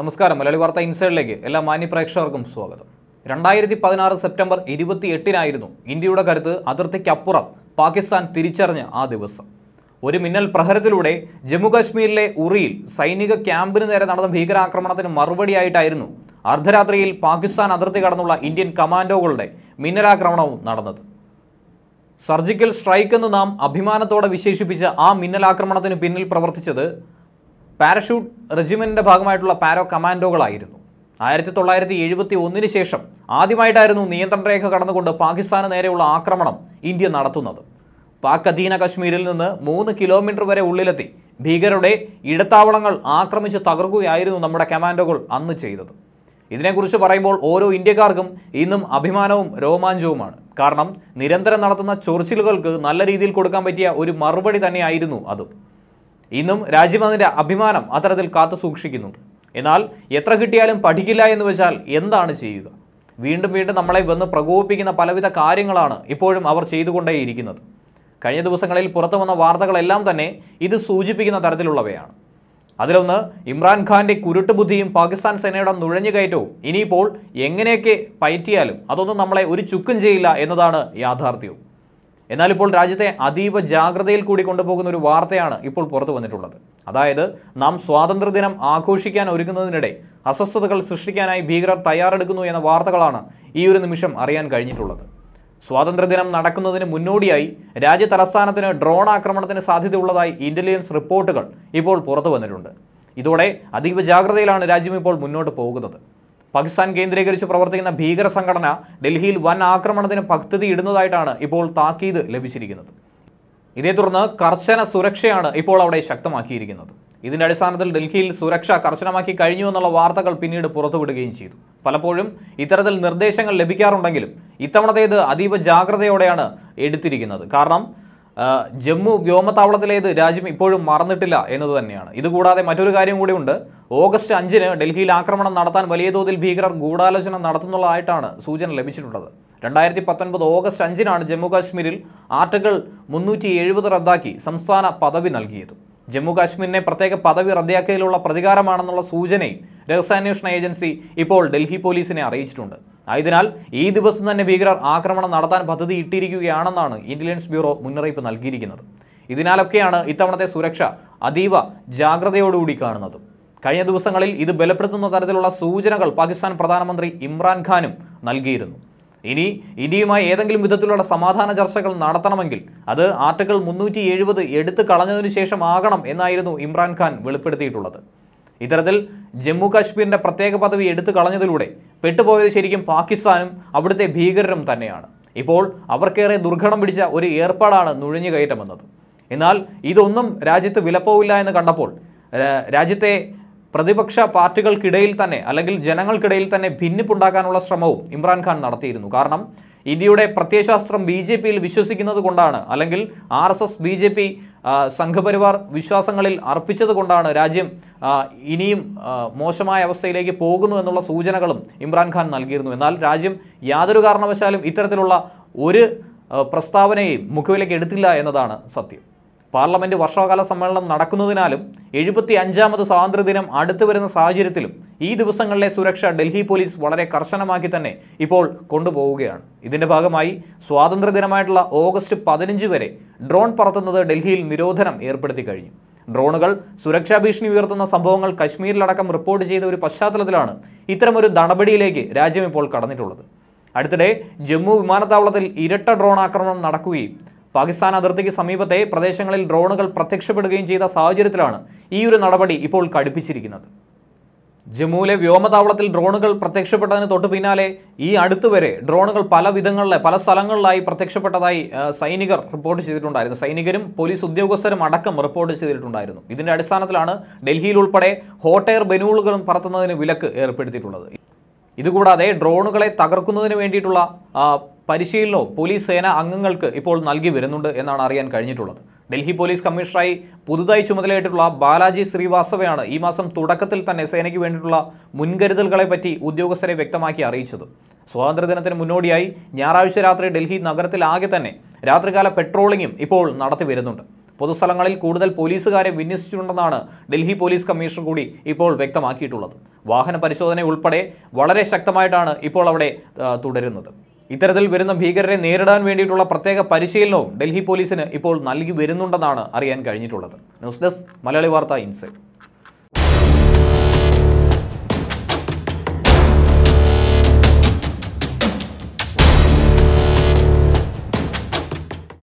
നമസ്കാരം മലയാളി വാർത്ത ഇൻസൈഡിലേക്ക് എല്ലാ മാന്യ പ്രേക്ഷകർക്കും സ്വാഗതം രണ്ടായിരത്തി പതിനാറ് സെപ്റ്റംബർ ഇരുപത്തി എട്ടിനായിരുന്നു ഇന്ത്യയുടെ കരുത്ത് അതിർത്തിക്കപ്പുറം പാകിസ്ഥാൻ തിരിച്ചറിഞ്ഞ ആ ദിവസം ഒരു മിന്നൽ പ്രഹരത്തിലൂടെ ജമ്മുകാശ്മീരിലെ ഉറിയിൽ സൈനിക ക്യാമ്പിന് നേരെ നടന്ന ഭീകരാക്രമണത്തിന് മറുപടിയായിട്ടായിരുന്നു അർദ്ധരാത്രിയിൽ പാകിസ്ഥാൻ അതിർത്തി കടന്നുള്ള ഇന്ത്യൻ കമാൻഡോകളുടെ മിന്നലാക്രമണവും നടന്നത് സർജിക്കൽ സ്ട്രൈക്ക് എന്ന് നാം അഭിമാനത്തോടെ വിശേഷിപ്പിച്ച ആ മിന്നലാക്രമണത്തിന് പിന്നിൽ പ്രവർത്തിച്ചത് പാരഷൂട്ട് റെജിമെൻ്റിൻ്റെ ഭാഗമായിട്ടുള്ള പാരോ കമാൻഡോകളായിരുന്നു ആയിരത്തി തൊള്ളായിരത്തി എഴുപത്തി ഒന്നിന് ശേഷം ആദ്യമായിട്ടായിരുന്നു നിയന്ത്രണരേഖ കടന്നുകൊണ്ട് പാകിസ്ഥാന് നേരെയുള്ള ആക്രമണം ഇന്ത്യ നടത്തുന്നത് പാക് അധീന കശ്മീരിൽ നിന്ന് മൂന്ന് കിലോമീറ്റർ വരെ ഉള്ളിലെത്തി ഭീകരരുടെ ഇടത്താവളങ്ങൾ ആക്രമിച്ച് തകർക്കുകയായിരുന്നു നമ്മുടെ കമാൻഡോകൾ അന്ന് ചെയ്തത് ഇതിനെക്കുറിച്ച് പറയുമ്പോൾ ഓരോ ഇന്ത്യക്കാർക്കും ഇന്നും അഭിമാനവും രോമാഞ്ചവുമാണ് കാരണം നിരന്തരം നടത്തുന്ന ചൊറിച്ചിലുകൾക്ക് നല്ല രീതിയിൽ കൊടുക്കാൻ പറ്റിയ ഒരു മറുപടി തന്നെയായിരുന്നു അതും ഇന്നും രാജ്യം അതിൻ്റെ അഭിമാനം അത്തരത്തിൽ കാത്തു സൂക്ഷിക്കുന്നുണ്ട് എന്നാൽ എത്ര കിട്ടിയാലും പഠിക്കില്ല എന്ന് വെച്ചാൽ എന്താണ് ചെയ്യുക വീണ്ടും വീണ്ടും നമ്മളെ വന്ന് പ്രകോപിപ്പിക്കുന്ന പലവിധ കാര്യങ്ങളാണ് ഇപ്പോഴും അവർ ചെയ്തുകൊണ്ടേയിരിക്കുന്നത് കഴിഞ്ഞ ദിവസങ്ങളിൽ പുറത്തു വന്ന വാർത്തകളെല്ലാം തന്നെ ഇത് സൂചിപ്പിക്കുന്ന തരത്തിലുള്ളവയാണ് അതിലൊന്ന് ഇമ്രാൻഖാൻ്റെ കുരുട്ടുബുദ്ധിയും പാകിസ്ഥാൻ സേനയുടെ നുഴഞ്ഞുകയറ്റവും ഇനിയിപ്പോൾ എങ്ങനെയൊക്കെ പയറ്റിയാലും അതൊന്നും നമ്മളെ ഒരു ചുക്കും ചെയ്യില്ല എന്നതാണ് യാഥാർത്ഥ്യവും എന്നാൽ ഇപ്പോൾ രാജ്യത്തെ അതീവ ജാഗ്രതയിൽ കൂടി കൊണ്ടുപോകുന്ന ഒരു വാർത്തയാണ് ഇപ്പോൾ പുറത്തു വന്നിട്ടുള്ളത് അതായത് നാം സ്വാതന്ത്ര്യദിനം ആഘോഷിക്കാൻ ഒരുങ്ങുന്നതിനിടെ അസ്വസ്ഥതകൾ സൃഷ്ടിക്കാനായി ഭീകരർ തയ്യാറെടുക്കുന്നു എന്ന വാർത്തകളാണ് ഈ ഒരു നിമിഷം അറിയാൻ കഴിഞ്ഞിട്ടുള്ളത് സ്വാതന്ത്ര്യദിനം നടക്കുന്നതിന് മുന്നോടിയായി രാജ്യ തലസ്ഥാനത്തിന് ഡ്രോൺ ആക്രമണത്തിന് സാധ്യതയുള്ളതായി ഇന്റലിജൻസ് റിപ്പോർട്ടുകൾ ഇപ്പോൾ പുറത്തു വന്നിട്ടുണ്ട് ഇതോടെ അതീവ ജാഗ്രതയിലാണ് രാജ്യം ഇപ്പോൾ മുന്നോട്ട് പോകുന്നത് പാകിസ്ഥാൻ കേന്ദ്രീകരിച്ച് പ്രവർത്തിക്കുന്ന ഭീകര സംഘടന ഡൽഹിയിൽ വൻ ആക്രമണത്തിന് പദ്ധതി ഇടുന്നതായിട്ടാണ് ഇപ്പോൾ താക്കീത് ലഭിച്ചിരിക്കുന്നത് ഇതേ തുടർന്ന് കർശന സുരക്ഷയാണ് ഇപ്പോൾ അവിടെ ശക്തമാക്കിയിരിക്കുന്നത് ഇതിൻ്റെ അടിസ്ഥാനത്തിൽ ഡൽഹിയിൽ സുരക്ഷ കർശനമാക്കി കഴിഞ്ഞു എന്നുള്ള വാർത്തകൾ പിന്നീട് പുറത്തുവിടുകയും ചെയ്തു പലപ്പോഴും ഇത്തരത്തിൽ നിർദ്ദേശങ്ങൾ ലഭിക്കാറുണ്ടെങ്കിലും ഇത്തവണത്തേത് അതീവ ജാഗ്രതയോടെയാണ് എടുത്തിരിക്കുന്നത് കാരണം ജമ്മു വ്യോമത്താവളത്തിലേത് രാജ്യം ഇപ്പോഴും മറന്നിട്ടില്ല എന്നത് തന്നെയാണ് ഇതുകൂടാതെ മറ്റൊരു കാര്യം കൂടിയുണ്ട് ഓഗസ്റ്റ് അഞ്ചിന് ഡൽഹിയിൽ ആക്രമണം നടത്താൻ വലിയ തോതിൽ ഭീകരർ ഗൂഢാലോചന നടത്തുന്നതായിട്ടാണ് സൂചന ലഭിച്ചിട്ടുള്ളത് രണ്ടായിരത്തി പത്തൊൻപത് ഓഗസ്റ്റ് അഞ്ചിനാണ് ജമ്മു കാശ്മീരിൽ ആർട്ടിക്കിൾ മുന്നൂറ്റി എഴുപത് റദ്ദാക്കി സംസ്ഥാന പദവി നൽകിയത് ജമ്മു കാശ്മീരിനെ പ്രത്യേക പദവി റദ്ദാക്കിയതിലുള്ള പ്രതികാരമാണെന്നുള്ള സൂചനയും രഹസ്യാന്വേഷണ ഏജൻസി ഇപ്പോൾ ഡൽഹി പോലീസിനെ അറിയിച്ചിട്ടുണ്ട് ആയതിനാൽ ഈ ദിവസം തന്നെ ഭീകരർ ആക്രമണം നടത്താൻ പദ്ധതി ഇട്ടിരിക്കുകയാണെന്നാണ് ഇന്റലിജൻസ് ബ്യൂറോ മുന്നറിയിപ്പ് നൽകിയിരിക്കുന്നത് ഇതിനാലൊക്കെയാണ് ഇത്തവണത്തെ സുരക്ഷ അതീവ ജാഗ്രതയോടുകൂടി കാണുന്നത് കഴിഞ്ഞ ദിവസങ്ങളിൽ ഇത് ബലപ്പെടുത്തുന്ന തരത്തിലുള്ള സൂചനകൾ പാകിസ്ഥാൻ പ്രധാനമന്ത്രി ഇമ്രാൻഖാനും നൽകിയിരുന്നു ഇനി ഇന്ത്യയുമായി ഏതെങ്കിലും വിധത്തിലുള്ള സമാധാന ചർച്ചകൾ നടത്തണമെങ്കിൽ അത് ആർട്ടിക്കിൾ മുന്നൂറ്റി എഴുപത് എടുത്തു കളഞ്ഞതിനു ശേഷം ആകണം എന്നായിരുന്നു ഇമ്രാൻഖാൻ വെളിപ്പെടുത്തിയിട്ടുള്ളത് ഇത്തരത്തിൽ ജമ്മു കാശ്മീരിൻ്റെ പ്രത്യേക പദവി എടുത്തു കളഞ്ഞതിലൂടെ പെട്ടുപോയത് ശരിക്കും പാകിസ്ഥാനും അവിടുത്തെ ഭീകരരും തന്നെയാണ് ഇപ്പോൾ അവർക്കേറെ ദുർഘടം പിടിച്ച ഒരു ഏർപ്പാടാണ് നുഴഞ്ഞുകയറ്റം എന്നത് എന്നാൽ ഇതൊന്നും രാജ്യത്ത് വിലപ്പോവില്ല എന്ന് കണ്ടപ്പോൾ രാജ്യത്തെ പ്രതിപക്ഷ പാർട്ടികൾക്കിടയിൽ തന്നെ അല്ലെങ്കിൽ ജനങ്ങൾക്കിടയിൽ തന്നെ ഭിന്നിപ്പുണ്ടാക്കാനുള്ള ശ്രമവും ഇമ്രാൻഖാൻ നടത്തിയിരുന്നു കാരണം ഇന്ത്യയുടെ പ്രത്യയശാസ്ത്രം ബി ജെ പിയിൽ വിശ്വസിക്കുന്നത് കൊണ്ടാണ് അല്ലെങ്കിൽ R S S B J P Sangh Parivar വിശ്വാസങ്ങളിൽ അർപ്പിച്ചത് കൊണ്ടാണ് രാജ്യം ഇനിയും മോശമായ അവസ്ഥയിലേക്ക് പോകുന്നു എന്നുള്ള സൂചനകളും ഇമ്രാൻഖാൻ നൽകിയിരുന്നു എന്നാൽ രാജ്യം യാതൊരു കാരണവശാലും ഇത്തരത്തിലുള്ള ഒരു പ്രസ്താവനയും മുഖവിലേക്ക് എടുത്തില്ല എന്നതാണ് സത്യം പാർലമെൻറ്റ് വർഷകാല സമ്മേളനം നടക്കുന്നതിനാലും എഴുപത്തി അഞ്ചാമത് സ്വാതന്ത്ര്യദിനം അടുത്തു വരുന്ന സാഹചര്യത്തിലും ഈ ദിവസങ്ങളിലെ സുരക്ഷ ഡൽഹി പോലീസ് വളരെ കർശനമാക്കി തന്നെ ഇപ്പോൾ കൊണ്ടുപോവുകയാണ് ഇതിന്റെ ഭാഗമായി സ്വാതന്ത്ര്യദിനമായിട്ടുള്ള ഓഗസ്റ്റ് പതിനഞ്ച് വരെ ഡ്രോൺ പറത്തുന്നത് ഡൽഹിയിൽ നിരോധനം ഏർപ്പെടുത്തി കഴിഞ്ഞു ഡ്രോണുകൾ സുരക്ഷാ ഭീഷണി ഉയർത്തുന്ന സംഭവങ്ങൾ കശ്മീരിലടക്കം റിപ്പോർട്ട് ചെയ്ത ഒരു പശ്ചാത്തലത്തിലാണ് ഇത്തരമൊരു നടപടിയിലേക്ക് രാജ്യം ഇപ്പോൾ കടന്നിട്ടുള്ളത് അടുത്തിടെ ജമ്മു വിമാനത്താവളത്തിൽ ഇരട്ട ഡ്രോൺ ആക്രമണം നടക്കുകയും പാകിസ്ഥാൻ അതിർത്തിക്ക് സമീപത്തെ പ്രദേശങ്ങളിൽ ഡ്രോണുകൾ പ്രത്യക്ഷപ്പെടുകയും ചെയ്ത സാഹചര്യത്തിലാണ് ഈ ഒരു നടപടി ഇപ്പോൾ കടുപ്പിച്ചിരിക്കുന്നത് ജമ്മുവിലെ വ്യോമതാവളത്തിൽ ഡ്രോണുകൾ പ്രത്യക്ഷപ്പെട്ടതിന് തൊട്ടു പിന്നാലെ ഈ അടുത്തുവരെ ഡ്രോണുകൾ പല വിധങ്ങളിലെ പല സ്ഥലങ്ങളിലായി പ്രത്യക്ഷപ്പെട്ടതായി സൈനികർ റിപ്പോർട്ട് ചെയ്തിട്ടുണ്ടായിരുന്നു സൈനികരും പോലീസ് ഉദ്യോഗസ്ഥരും അടക്കം റിപ്പോർട്ട് ചെയ്തിട്ടുണ്ടായിരുന്നു ഇതിൻ്റെ അടിസ്ഥാനത്തിലാണ് ഡൽഹിയിൽ ഉൾപ്പെടെ ഹോട്ടെയർ ബനൂളുകളും പറത്തുന്നതിന് വിലക്ക് ഏർപ്പെടുത്തിയിട്ടുള്ളത് ഇതുകൂടാതെ ഡ്രോണുകളെ തകർക്കുന്നതിന് വേണ്ടിയിട്ടുള്ള പരിശീലനവും പോലീസ് സേന അംഗങ്ങൾക്ക് ഇപ്പോൾ നൽകി വരുന്നുണ്ട് എന്നാണ് അറിയാൻ കഴിഞ്ഞിട്ടുള്ളത് ഡൽഹി പോലീസ് കമ്മീഷണറായി പുതുതായി ചുമതലയേറ്റിട്ടുള്ള ബാലാജി ശ്രീവാസവയാണ് ഈ മാസം തുടക്കത്തിൽ തന്നെ സേനയ്ക്ക് വേണ്ടിയിട്ടുള്ള മുൻകരുതലുകളെ പറ്റി ഉദ്യോഗസ്ഥരെ വ്യക്തമാക്കി അറിയിച്ചത് സ്വാതന്ത്ര്യദിനത്തിന് മുന്നോടിയായി ഞായറാഴ്ച രാത്രി ഡൽഹി നഗരത്തിലാകെ തന്നെ രാത്രികാല പെട്രോളിങ്ങും ഇപ്പോൾ നടത്തി വരുന്നുണ്ട് പൊതുസ്ഥലങ്ങളിൽ കൂടുതൽ പോലീസുകാരെ വിന്യസിച്ചിട്ടുണ്ടെന്നാണ് ഡൽഹി പോലീസ് കമ്മീഷൻ കൂടി ഇപ്പോൾ വ്യക്തമാക്കിയിട്ടുള്ളത് വാഹന പരിശോധന ഉൾപ്പെടെ വളരെ ശക്തമായിട്ടാണ് ഇപ്പോൾ അവിടെ തുടരുന്നത് ഇത്തരത്തിൽ വരുന്ന ഭീകരരെ നേരിടാൻ വേണ്ടിയിട്ടുള്ള പ്രത്യേക പരിശീലനവും ഡൽഹി പോലീസിന് ഇപ്പോൾ നൽകി വരുന്നുണ്ടെന്നാണ് അറിയാൻ കഴിഞ്ഞിട്ടുള്ളത് ന്യൂസ് ഡെസ്ക് മലയാളി വാർത്ത ഇൻസൈറ്റ്